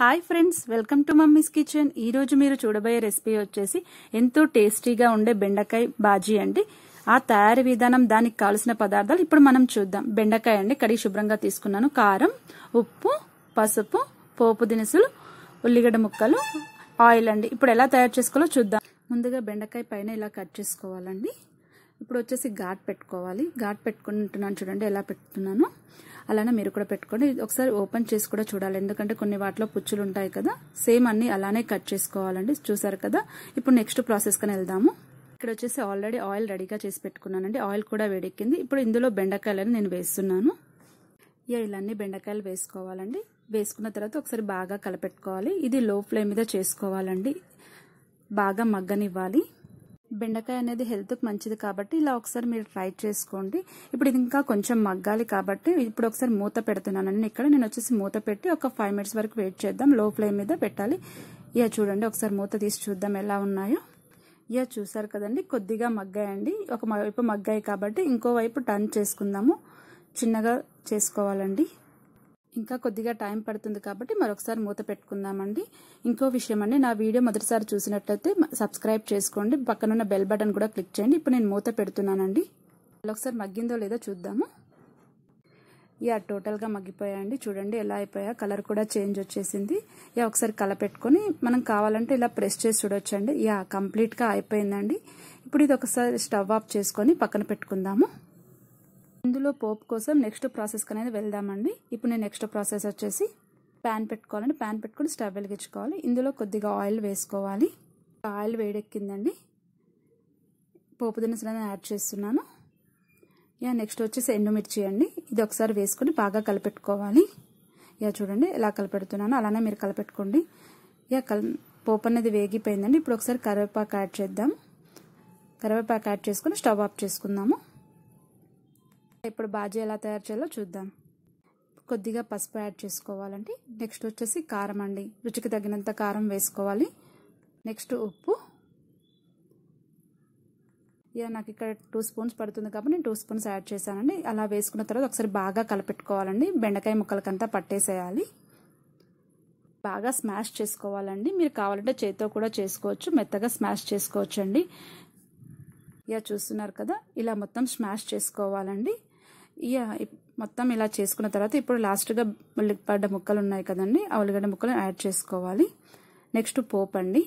hi friends welcome to mummy's kitchen ఈ రోజు మీరు చూడబోయే రెసిపీ వచ్చేసి ఎంతో టేస్టీగా ఉండే బెండకాయ బాజీ అండి ఆ తయారీ విధానం దానికి కావలసిన పదార్థాలు ఇప్పుడు మనం చూద్దాం బెండకాయ అండి కడిగి శుభ్రంగా తీసుకున్నాను కారం ఉప్పు పసుపు పోపు దినుసులు ఉల్లిగడ్డ ముక్కలు ఆయిల్ అండి ఇప్పుడు ఎలా తయారు చేసుకోవాలో చూద్దాం ముందుగా బెండకాయ పైన ఇలా కట్ చేసుకోవాలండి ఇప్పుడు వచ్చేసి ఘాట్ పెట్టుకోవాలి ఘాట్ పెట్టుకుంటున్నాను చూడండి ఎలా పెట్టుతున్నాను అలానే మీరు కూడా పెట్టుకోండి ఒకసారి ఓపెన్ చేసి కూడా చూడాలి ఎందుకంటే కొన్ని వాటిలో పుచ్చులు ఉంటాయి కదా సేమ్ అన్ని అలానే కట్ చేసుకోవాలండి చూసారు కదా ఇప్పుడు నెక్స్ట్ ప్రాసెస్ కానీ వెళ్దాము ఇక్కడ వచ్చేసి ఆల్రెడీ ఆయిల్ రెడీగా చేసి పెట్టుకున్నానండి ఆయిల్ కూడా వేడెక్కింది ఇప్పుడు ఇందులో బెండకాయలను నేను వేస్తున్నాను ఇలాన్ని బెండకాయలు వేసుకోవాలండి వేసుకున్న తర్వాత ఒకసారి బాగా కలపెట్టుకోవాలి ఇది లో ఫ్లేమ్ మీద చేసుకోవాలండి బాగా మగ్గనివ్వాలి బెండకాయ అనేది హెల్త్కి మంచిది కాబట్టి ఇలా ఒకసారి మీరు ట్రై చేసుకోండి ఇప్పుడు ఇది ఇంకా కొంచెం మగ్గాలి కాబట్టి ఇప్పుడు ఒకసారి మూత పెడుతున్నానండి ఇక్కడ నేను వచ్చేసి మూత పెట్టి ఒక ఫైవ్ మినిట్స్ వరకు వెయిట్ చేద్దాం లో ఫ్లేమ్ మీద పెట్టాలి ఇక చూడండి ఒకసారి మూత తీసి చూద్దాం ఎలా ఉన్నాయో ఇక చూసారు కదండి కొద్దిగా మగ్గాయండి ఒక వైపు మగ్గాయి కాబట్టి ఇంకోవైపు టర్న్ చేసుకుందాము చిన్నగా చేసుకోవాలండి ఇంకా కొద్దిగా టైం పడుతుంది కాబట్టి మరొకసారి మూత పెట్టుకుందామండి ఇంకో విషయం అండి నా వీడియో మొదటిసారి చూసినట్లయితే సబ్స్క్రైబ్ చేసుకోండి పక్కనున్న బెల్ బటన్ కూడా క్లిక్ చేయండి ఇప్పుడు నేను మూత పెడుతున్నానండి ఒకసారి మగ్గిందో లేదో చూద్దాము యా టోటల్గా మగ్గిపోయాయండి చూడండి ఎలా అయిపోయా కలర్ కూడా చేంజ్ వచ్చేసింది యా ఒకసారి కలపెట్టుకొని మనం కావాలంటే ఇలా ప్రెస్ చేసి చూడొచ్చండి యా కంప్లీట్గా అయిపోయిందండి ఇప్పుడు ఇది ఒకసారి స్టవ్ ఆఫ్ చేసుకొని పక్కన పెట్టుకుందాము ఇందులో పోపు కోసం నెక్స్ట్ ప్రాసెస్ అనేది వెళ్దామండి ఇప్పుడు నేను నెక్స్ట్ ప్రాసెస్ వచ్చేసి ప్యాన్ పెట్టుకోవాలండి ప్యాన్ పెట్టుకుని స్టవ్ వెలిగించుకోవాలి ఇందులో కొద్దిగా ఆయిల్ వేసుకోవాలి ఆయిల్ వేడెక్కిందండి పోపు అనేది యాడ్ చేస్తున్నాను యా నెక్స్ట్ వచ్చేసి ఎండుమిర్చి అండి ఇది ఒకసారి వేసుకుని బాగా కలిపెట్టుకోవాలి యా చూడండి ఎలా కలిపెడుతున్నాను అలానే మీరు కలిపెట్టుకోండి యా కల్ పోపు అనేది వేగిపోయిందండి ఇప్పుడు ఒకసారి కరివేపాకు యాడ్ చేద్దాం కరివేపాకు యాడ్ చేసుకుని స్టవ్ ఆఫ్ చేసుకుందాము ఇప్పుడు బాజీ ఎలా తయారు చేయాలో చూద్దాం కొద్దిగా పసుపు యాడ్ చేసుకోవాలండి నెక్స్ట్ వచ్చేసి కారం అండి రుచికి తగినంత కారం వేసుకోవాలి నెక్స్ట్ ఉప్పు ఇక నాకు ఇక్కడ టూ స్పూన్స్ పడుతుంది కాబట్టి నేను టూ స్పూన్స్ యాడ్ చేశానండి అలా వేసుకున్న తర్వాత ఒకసారి బాగా కలపెట్టుకోవాలండి బెండకాయ ముక్కలకంతా పట్టేసేయాలి బాగా స్మాష్ చేసుకోవాలండి మీరు కావాలంటే చేతితో కూడా చేసుకోవచ్చు మెత్తగా స్మాష్ చేసుకోవచ్చండి ఇక చూస్తున్నారు కదా ఇలా మొత్తం స్మాష్ చేసుకోవాలండి ఇక మొత్తం ఇలా చేసుకున్న తర్వాత ఇప్పుడు లాస్ట్గా ఉల్లిపడ్డ ముక్కలు ఉన్నాయి కదండి ఆ ఉల్లిగడ్డ ముక్కలు యాడ్ చేసుకోవాలి నెక్స్ట్ పోపు అండి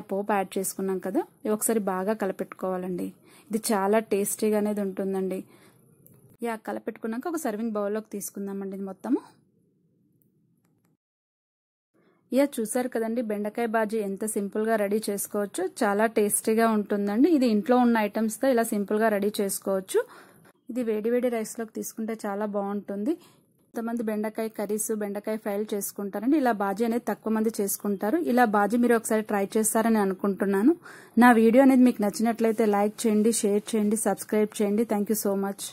ఆ పోపు యాడ్ చేసుకున్నాం కదా ఒకసారి బాగా కలపెట్టుకోవాలండి ఇది చాలా టేస్టీగా అనేది ఉంటుందండి ఇక కలపెట్టుకున్నాక ఒక సర్వింగ్ బౌల్లోకి తీసుకుందామండి ఇది మొత్తము ఇక చూసారు కదండి బెండకాయ బాజీ ఎంత సింపుల్గా రెడీ చేసుకోవచ్చు చాలా టేస్టీగా ఉంటుందండి ఇది ఇంట్లో ఉన్న ఐటమ్స్తో ఇలా సింపుల్గా రెడీ చేసుకోవచ్చు ఇది వేడివేడి రైస్లోకి తీసుకుంటే చాలా బాగుంటుంది కొంతమంది బెండకాయ కర్రీస్ బెండకాయ ఫ్రైలు చేసుకుంటారండి ఇలా బాజీ అనేది తక్కువ మంది చేసుకుంటారు ఇలా బాజీ మీరు ఒకసారి ట్రై చేస్తారని అనుకుంటున్నాను నా వీడియో అనేది మీకు నచ్చినట్లయితే లైక్ చేయండి షేర్ చేయండి సబ్స్క్రైబ్ చేయండి థ్యాంక్ సో మచ్